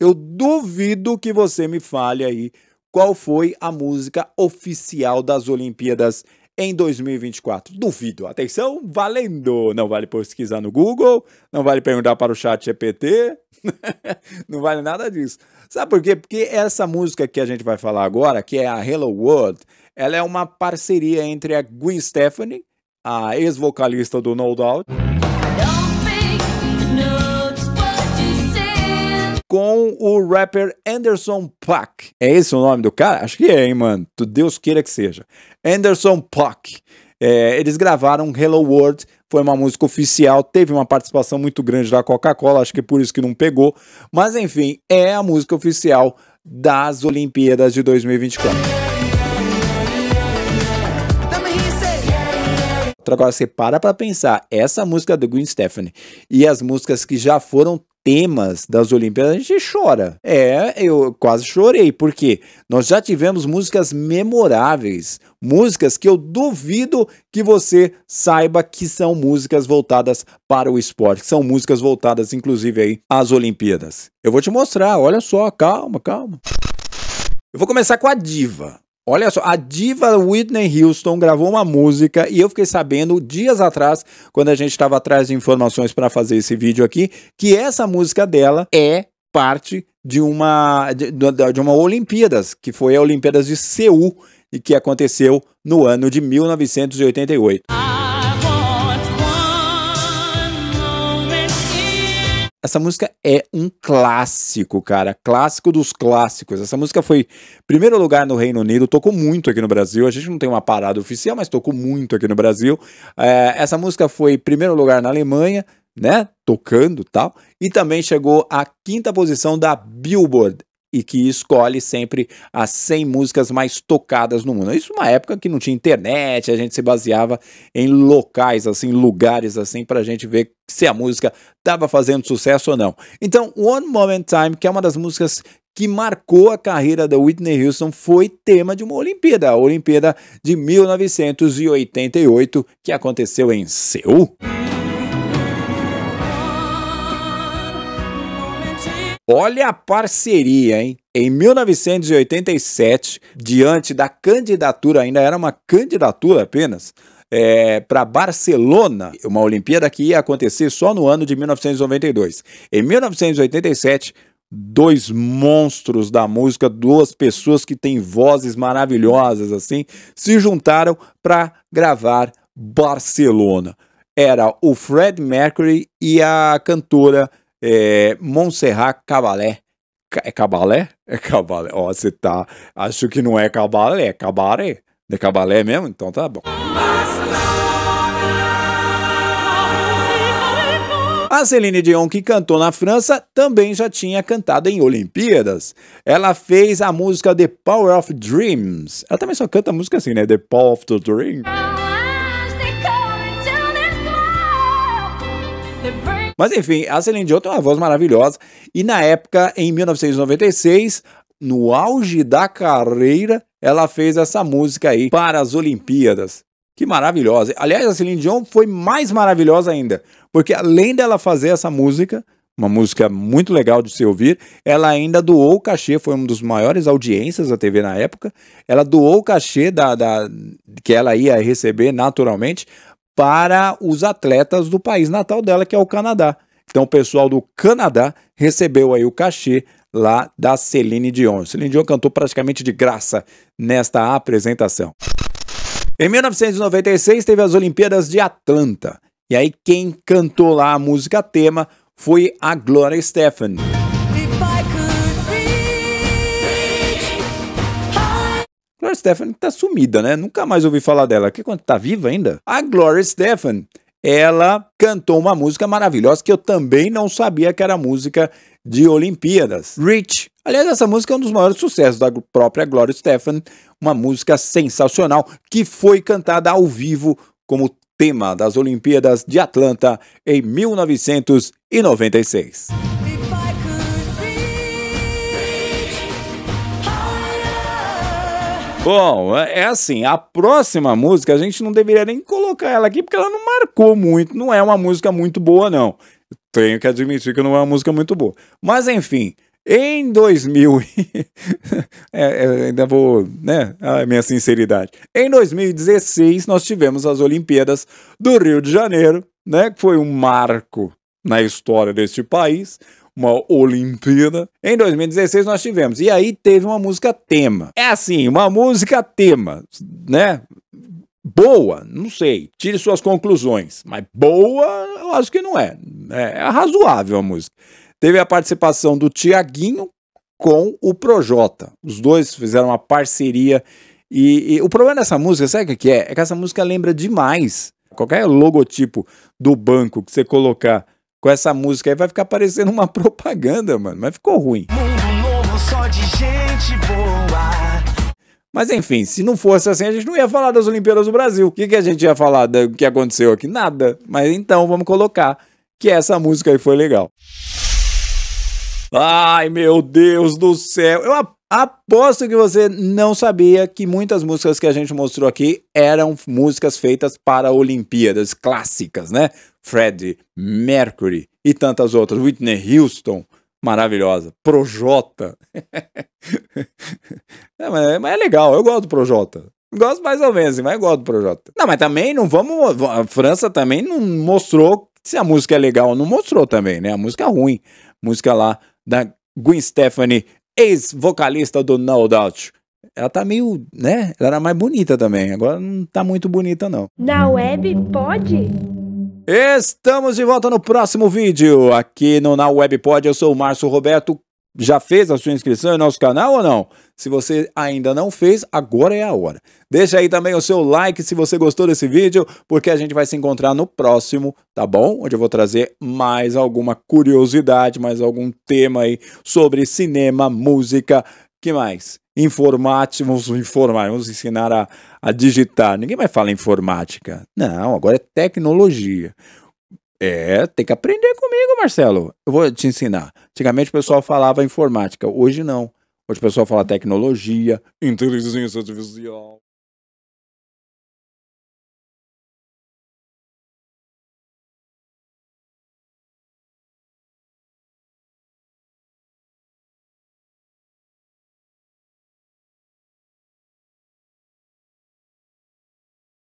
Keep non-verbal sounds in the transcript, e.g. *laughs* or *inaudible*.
Eu duvido que você me fale aí qual foi a música oficial das Olimpíadas em 2024. Duvido. Atenção, valendo. Não vale pesquisar no Google, não vale perguntar para o chat GPT, *laughs* não vale nada disso. Sabe por quê? Porque essa música que a gente vai falar agora, que é a Hello World, ela é uma parceria entre a Gwen Stefani, a ex-vocalista do No Doubt, com o rapper Anderson Paak. É esse o nome do cara? Acho que é, hein, mano? Deus queira que seja. Anderson Paak. É, eles gravaram Hello World, foi uma música oficial, teve uma participação muito grande da Coca-Cola, acho que é por isso que não pegou, mas enfim, é a música oficial das Olimpíadas de 2024. Agora você para pra pensar, essa música é do Green Stephanie e as músicas que já foram temas das Olimpíadas, a gente chora. É, eu quase chorei, porque nós já tivemos músicas memoráveis, músicas que eu duvido que você saiba que são músicas voltadas para o esporte, que são músicas voltadas inclusive aí às Olimpíadas. Eu vou te mostrar, olha só, calma, calma. Eu vou começar com a diva. Olha só, a diva Whitney Houston gravou uma música e eu fiquei sabendo dias atrás, quando a gente estava atrás de informações para fazer esse vídeo aqui, que essa música dela é parte de uma de, de uma Olimpíadas, que foi a Olimpíadas de Seul e que aconteceu no ano de 1988. Essa música é um clássico, cara. Clássico dos clássicos. Essa música foi primeiro lugar no Reino Unido, tocou muito aqui no Brasil. A gente não tem uma parada oficial, mas tocou muito aqui no Brasil. É, essa música foi primeiro lugar na Alemanha, né? Tocando tal. E também chegou à quinta posição da Billboard e que escolhe sempre as 100 músicas mais tocadas no mundo. Isso uma época que não tinha internet, a gente se baseava em locais, assim, lugares assim, para a gente ver se a música estava fazendo sucesso ou não. Então, One Moment Time, que é uma das músicas que marcou a carreira da Whitney Houston foi tema de uma Olimpíada, a Olimpíada de 1988, que aconteceu em Seul. Olha a parceria, hein? Em 1987, diante da candidatura, ainda era uma candidatura apenas, é, para Barcelona, uma Olimpíada que ia acontecer só no ano de 1992. Em 1987, dois monstros da música, duas pessoas que têm vozes maravilhosas assim, se juntaram para gravar Barcelona. Era o Fred Mercury e a cantora é, Montserrat Cabalé. É cabalé? É cabalé. Ó, você tá. Acho que não é cabalé, é cabaré. É cabalé mesmo? Então tá bom. A Celine Dion, que cantou na França, também já tinha cantado em Olimpíadas. Ela fez a música The Power of Dreams. Ela também só canta música assim, né? The Power of the Dreams. Mas enfim, a Celine Dion tem uma voz maravilhosa. E na época, em 1996, no auge da carreira, ela fez essa música aí para as Olimpíadas. Que maravilhosa. Aliás, a Celine Dion foi mais maravilhosa ainda, porque além dela fazer essa música, uma música muito legal de se ouvir, ela ainda doou o cachê, foi uma das maiores audiências da TV na época. Ela doou o cachê da, da que ela ia receber naturalmente para os atletas do país natal dela, que é o Canadá. Então o pessoal do Canadá recebeu aí o cachê lá da Celine Dion. Celine Dion cantou praticamente de graça nesta apresentação. Em 1996 teve as Olimpíadas de Atlanta. E aí quem cantou lá a música tema foi a Gloria Stephanie. Stephanie tá sumida, né? Nunca mais ouvi falar dela. Que quando tá viva ainda? A Gloria Stephan, ela cantou uma música maravilhosa que eu também não sabia que era música de Olimpíadas. Rich. Aliás, essa música é um dos maiores sucessos da própria Gloria Stephan. uma música sensacional que foi cantada ao vivo como tema das Olimpíadas de Atlanta em 1996. Bom, é, é assim, a próxima música a gente não deveria nem colocar ela aqui porque ela não marcou muito, não é uma música muito boa não. Tenho que admitir que não é uma música muito boa. Mas enfim, em 2000, *laughs* é, é, ainda vou, né, a minha sinceridade. Em 2016 nós tivemos as Olimpíadas do Rio de Janeiro, né, que foi um marco na história deste país uma Olimpíada. Em 2016 nós tivemos. E aí teve uma música tema. É assim, uma música tema, né? Boa, não sei. Tire suas conclusões. Mas boa, eu acho que não é. Né? É, razoável a música. Teve a participação do Tiaguinho com o Projota. Os dois fizeram uma parceria. E, e o problema dessa música, sabe o que é? É? é que essa música lembra demais. Qualquer logotipo do banco que você colocar com essa música aí, vai ficar parecendo uma *laughs* propaganda, mano. Mas ficou ruim. Mas enfim, se não fosse assim, a gente não ia falar das Olimpíadas do Brasil. O que, que a gente ia falar do que aconteceu aqui? Nada. Mas então vamos colocar que essa música aí foi legal. Ai, meu Deus do céu. Eu aposto que você não sabia que muitas músicas que a gente mostrou aqui eram músicas feitas para Olimpíadas, clássicas, né? Fred, Mercury e tantas outras, Whitney Houston, maravilhosa, Projota. *laughs* é, mas, mas, é legal, eu gosto do Projota. Gosto mais ou menos, mas eu gosto do Projota. Não, mas também não vamos. A França também não mostrou se a música é legal, não mostrou também, né? A música é ruim. Música lá da Gwen Stephanie, ex-vocalista do No Doubt ela tá meio, né? Ela era mais bonita também. Agora não tá muito bonita, não. Na web pode? Estamos de volta no próximo vídeo aqui no Na WebPod. Eu sou o Márcio Roberto. Já fez a sua inscrição em nosso canal ou não? Se você ainda não fez, agora é a hora. Deixa aí também o seu like se você gostou desse vídeo, porque a gente vai se encontrar no próximo, tá bom? Onde eu vou trazer mais alguma curiosidade, mais algum tema aí sobre cinema, música, que mais? informática, vamos informar, vamos ensinar a, a digitar. Ninguém vai falar informática. Não, agora é tecnologia. É, tem que aprender comigo, Marcelo. Eu vou te ensinar. Antigamente o pessoal falava informática, hoje não. Hoje o pessoal fala tecnologia, inteligência artificial.